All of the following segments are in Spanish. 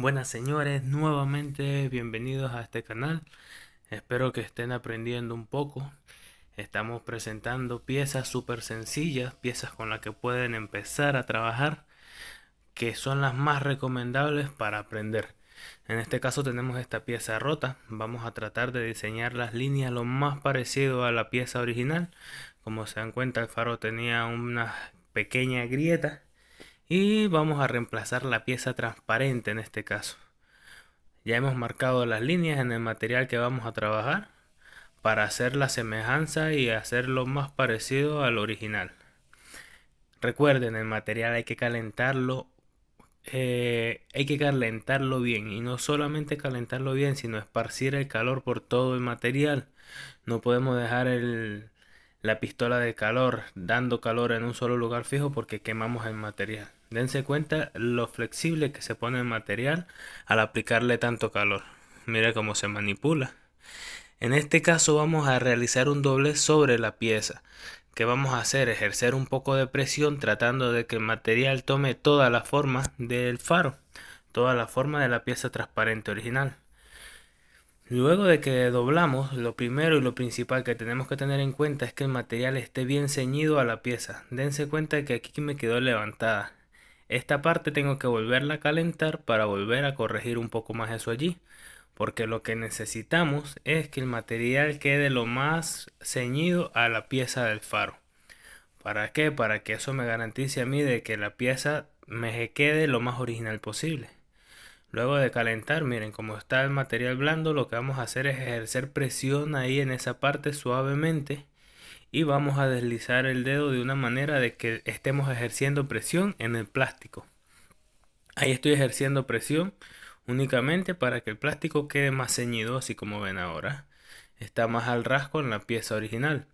Buenas señores, nuevamente bienvenidos a este canal. Espero que estén aprendiendo un poco. Estamos presentando piezas súper sencillas, piezas con las que pueden empezar a trabajar, que son las más recomendables para aprender. En este caso tenemos esta pieza rota, vamos a tratar de diseñar las líneas lo más parecido a la pieza original. Como se dan cuenta el faro tenía una pequeña grieta y vamos a reemplazar la pieza transparente en este caso. Ya hemos marcado las líneas en el material que vamos a trabajar para hacer la semejanza y hacerlo más parecido al original. Recuerden, el material hay que calentarlo, eh, hay que calentarlo bien y no solamente calentarlo bien, sino esparcir el calor por todo el material. No podemos dejar el, la pistola de calor dando calor en un solo lugar fijo porque quemamos el material. Dense cuenta lo flexible que se pone el material al aplicarle tanto calor. Mira cómo se manipula. En este caso vamos a realizar un doble sobre la pieza. que vamos a hacer? Ejercer un poco de presión tratando de que el material tome toda la forma del faro, toda la forma de la pieza transparente original. Luego de que doblamos, lo primero y lo principal que tenemos que tener en cuenta es que el material esté bien ceñido a la pieza. Dense cuenta que aquí me quedó levantada. Esta parte tengo que volverla a calentar para volver a corregir un poco más eso allí. Porque lo que necesitamos es que el material quede lo más ceñido a la pieza del faro. ¿Para qué? Para que eso me garantice a mí de que la pieza me quede lo más original posible. Luego de calentar, miren como está el material blando, lo que vamos a hacer es ejercer presión ahí en esa parte suavemente y vamos a deslizar el dedo de una manera de que estemos ejerciendo presión en el plástico. Ahí estoy ejerciendo presión únicamente para que el plástico quede más ceñido, así como ven ahora. Está más al rasgo en la pieza original.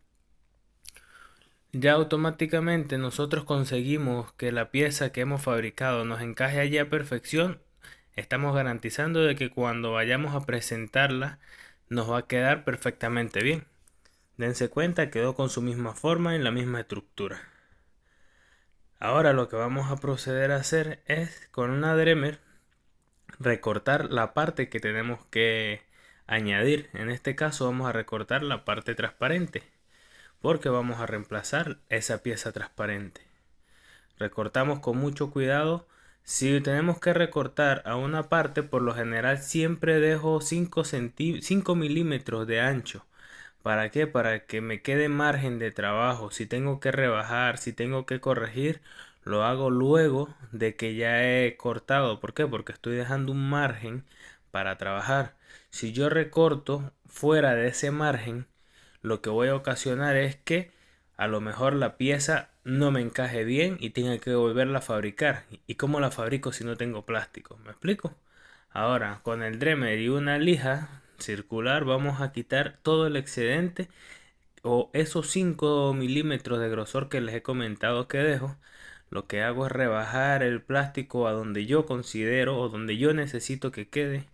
Ya automáticamente nosotros conseguimos que la pieza que hemos fabricado nos encaje allí a perfección. Estamos garantizando de que cuando vayamos a presentarla nos va a quedar perfectamente bien. Dense cuenta, quedó con su misma forma y la misma estructura. Ahora lo que vamos a proceder a hacer es con una Dremer recortar la parte que tenemos que añadir. En este caso vamos a recortar la parte transparente porque vamos a reemplazar esa pieza transparente. Recortamos con mucho cuidado. Si tenemos que recortar a una parte, por lo general siempre dejo 5 milímetros de ancho ¿Para qué? Para que me quede margen de trabajo. Si tengo que rebajar, si tengo que corregir, lo hago luego de que ya he cortado. ¿Por qué? Porque estoy dejando un margen para trabajar. Si yo recorto fuera de ese margen, lo que voy a ocasionar es que a lo mejor la pieza no me encaje bien y tenga que volverla a fabricar. ¿Y cómo la fabrico si no tengo plástico? ¿Me explico? Ahora, con el Dremer y una lija, circular vamos a quitar todo el excedente o esos 5 milímetros de grosor que les he comentado que dejo lo que hago es rebajar el plástico a donde yo considero o donde yo necesito que quede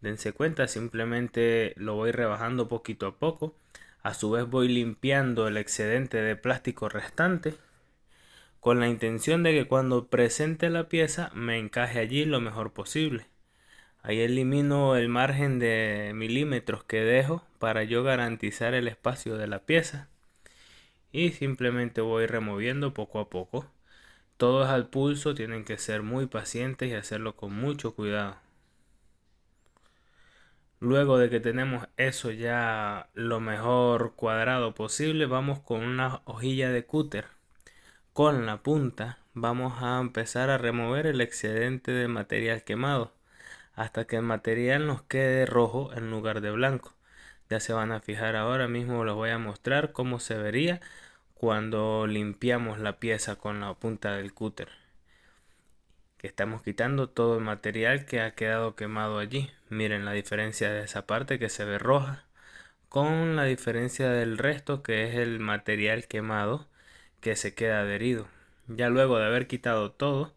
dense cuenta simplemente lo voy rebajando poquito a poco a su vez voy limpiando el excedente de plástico restante con la intención de que cuando presente la pieza me encaje allí lo mejor posible Ahí elimino el margen de milímetros que dejo para yo garantizar el espacio de la pieza. Y simplemente voy removiendo poco a poco. Todo es al pulso, tienen que ser muy pacientes y hacerlo con mucho cuidado. Luego de que tenemos eso ya lo mejor cuadrado posible, vamos con una hojilla de cúter. Con la punta vamos a empezar a remover el excedente de material quemado hasta que el material nos quede rojo en lugar de blanco. Ya se van a fijar ahora mismo, les voy a mostrar cómo se vería cuando limpiamos la pieza con la punta del cúter. Que estamos quitando todo el material que ha quedado quemado allí. Miren la diferencia de esa parte que se ve roja con la diferencia del resto que es el material quemado que se queda adherido. Ya luego de haber quitado todo,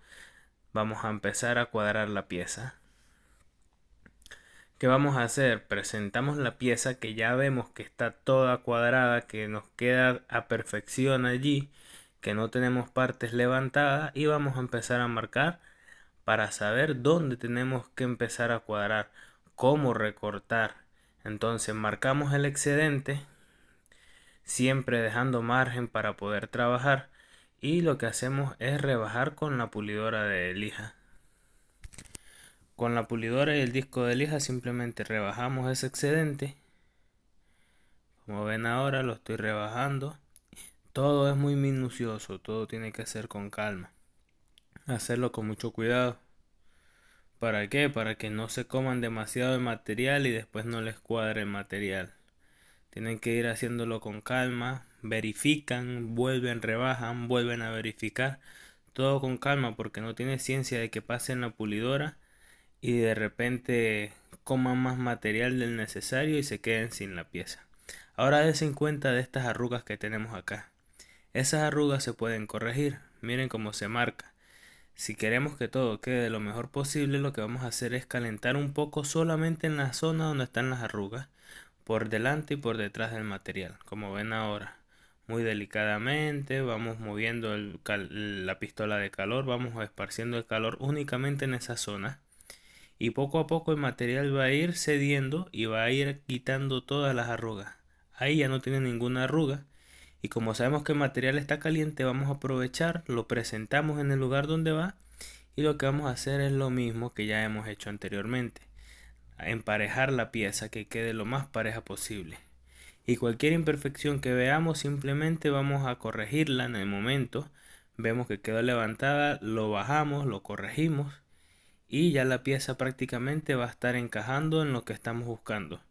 vamos a empezar a cuadrar la pieza. ¿Qué vamos a hacer? Presentamos la pieza que ya vemos que está toda cuadrada, que nos queda a perfección allí, que no tenemos partes levantadas y vamos a empezar a marcar para saber dónde tenemos que empezar a cuadrar, cómo recortar. Entonces marcamos el excedente, siempre dejando margen para poder trabajar y lo que hacemos es rebajar con la pulidora de lija. Con la pulidora y el disco de lija simplemente rebajamos ese excedente. Como ven ahora lo estoy rebajando. Todo es muy minucioso, todo tiene que hacer con calma. Hacerlo con mucho cuidado. ¿Para qué? Para que no se coman demasiado de material y después no les cuadre el material. Tienen que ir haciéndolo con calma, verifican, vuelven, rebajan, vuelven a verificar. Todo con calma porque no tiene ciencia de que pase en la pulidora y de repente coman más material del necesario y se queden sin la pieza. Ahora desen cuenta de estas arrugas que tenemos acá. Esas arrugas se pueden corregir, miren cómo se marca. Si queremos que todo quede lo mejor posible, lo que vamos a hacer es calentar un poco solamente en la zona donde están las arrugas, por delante y por detrás del material, como ven ahora. Muy delicadamente vamos moviendo la pistola de calor, vamos esparciendo el calor únicamente en esa zona y poco a poco el material va a ir cediendo y va a ir quitando todas las arrugas. Ahí ya no tiene ninguna arruga y como sabemos que el material está caliente vamos a aprovechar, lo presentamos en el lugar donde va y lo que vamos a hacer es lo mismo que ya hemos hecho anteriormente. Emparejar la pieza que quede lo más pareja posible. Y cualquier imperfección que veamos simplemente vamos a corregirla en el momento. Vemos que quedó levantada, lo bajamos, lo corregimos y ya la pieza prácticamente va a estar encajando en lo que estamos buscando.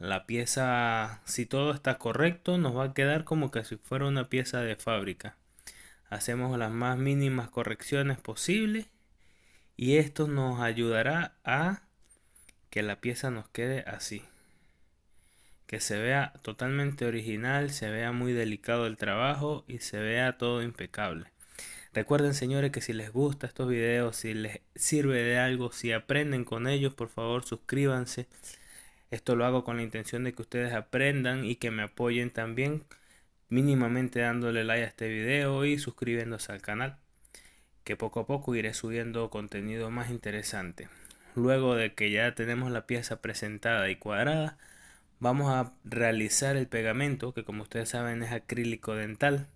La pieza, si todo está correcto, nos va a quedar como que si fuera una pieza de fábrica. Hacemos las más mínimas correcciones posibles y esto nos ayudará a que la pieza nos quede así. Que se vea totalmente original, se vea muy delicado el trabajo y se vea todo impecable. Recuerden señores que si les gusta estos videos, si les sirve de algo, si aprenden con ellos, por favor suscríbanse. Esto lo hago con la intención de que ustedes aprendan y que me apoyen también mínimamente dándole like a este video y suscribiéndose al canal, que poco a poco iré subiendo contenido más interesante. Luego de que ya tenemos la pieza presentada y cuadrada, vamos a realizar el pegamento, que como ustedes saben es acrílico dental,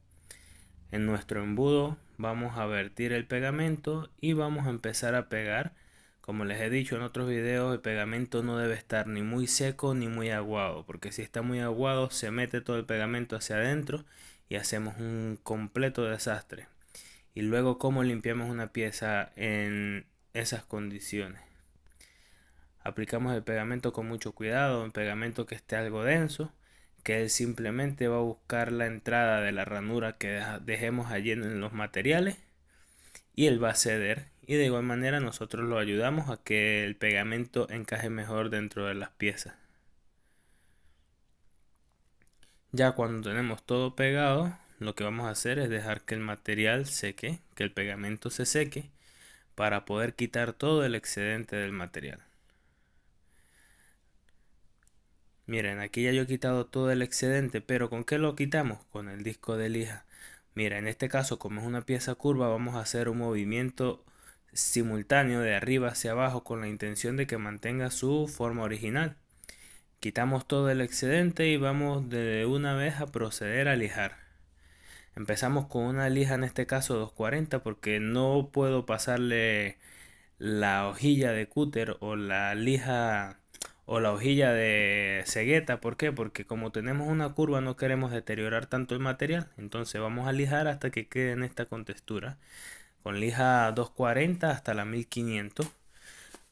en nuestro embudo vamos a vertir el pegamento y vamos a empezar a pegar como les he dicho en otros videos el pegamento no debe estar ni muy seco ni muy aguado porque si está muy aguado se mete todo el pegamento hacia adentro y hacemos un completo desastre y luego cómo limpiamos una pieza en esas condiciones aplicamos el pegamento con mucho cuidado un pegamento que esté algo denso que él simplemente va a buscar la entrada de la ranura que dejemos allí en los materiales y él va a ceder y de igual manera nosotros lo ayudamos a que el pegamento encaje mejor dentro de las piezas. Ya cuando tenemos todo pegado, lo que vamos a hacer es dejar que el material seque, que el pegamento se seque, para poder quitar todo el excedente del material. Miren, aquí ya yo he quitado todo el excedente, pero ¿con qué lo quitamos? Con el disco de lija. Mira, en este caso, como es una pieza curva, vamos a hacer un movimiento simultáneo de arriba hacia abajo con la intención de que mantenga su forma original. Quitamos todo el excedente y vamos de una vez a proceder a lijar. Empezamos con una lija, en este caso 240, porque no puedo pasarle la hojilla de cúter o la lija o la hojilla de cegueta. ¿Por qué? Porque como tenemos una curva no queremos deteriorar tanto el material. Entonces vamos a lijar hasta que quede en esta contextura. Con lija 240 hasta la 1500.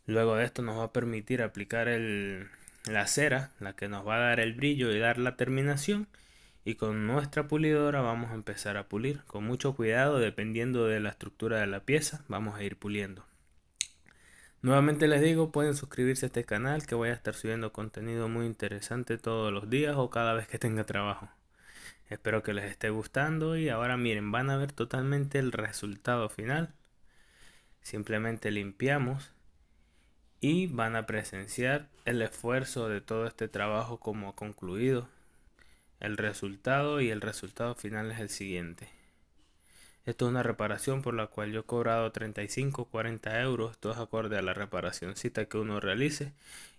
Luego de esto nos va a permitir aplicar la cera, la que nos va a dar el brillo y dar la terminación. Y con nuestra pulidora vamos a empezar a pulir. Con mucho cuidado, dependiendo de la estructura de la pieza, vamos a ir puliendo. Nuevamente les digo, pueden suscribirse a este canal que voy a estar subiendo contenido muy interesante todos los días o cada vez que tenga trabajo. Espero que les esté gustando y ahora miren, van a ver totalmente el resultado final. Simplemente limpiamos y van a presenciar el esfuerzo de todo este trabajo como concluido. El resultado y el resultado final es el siguiente. Esto es una reparación por la cual yo he cobrado 35, 40 euros. Esto es acorde a la reparacioncita que uno realice.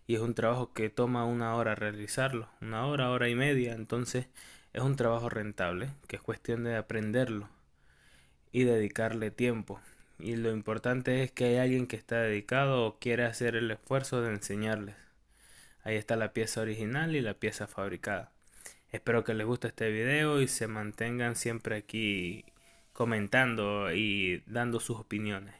Y es un trabajo que toma una hora realizarlo. Una hora, hora y media. Entonces es un trabajo rentable. Que es cuestión de aprenderlo. Y dedicarle tiempo. Y lo importante es que hay alguien que está dedicado o quiere hacer el esfuerzo de enseñarles. Ahí está la pieza original y la pieza fabricada. Espero que les guste este video y se mantengan siempre aquí comentando y dando sus opiniones.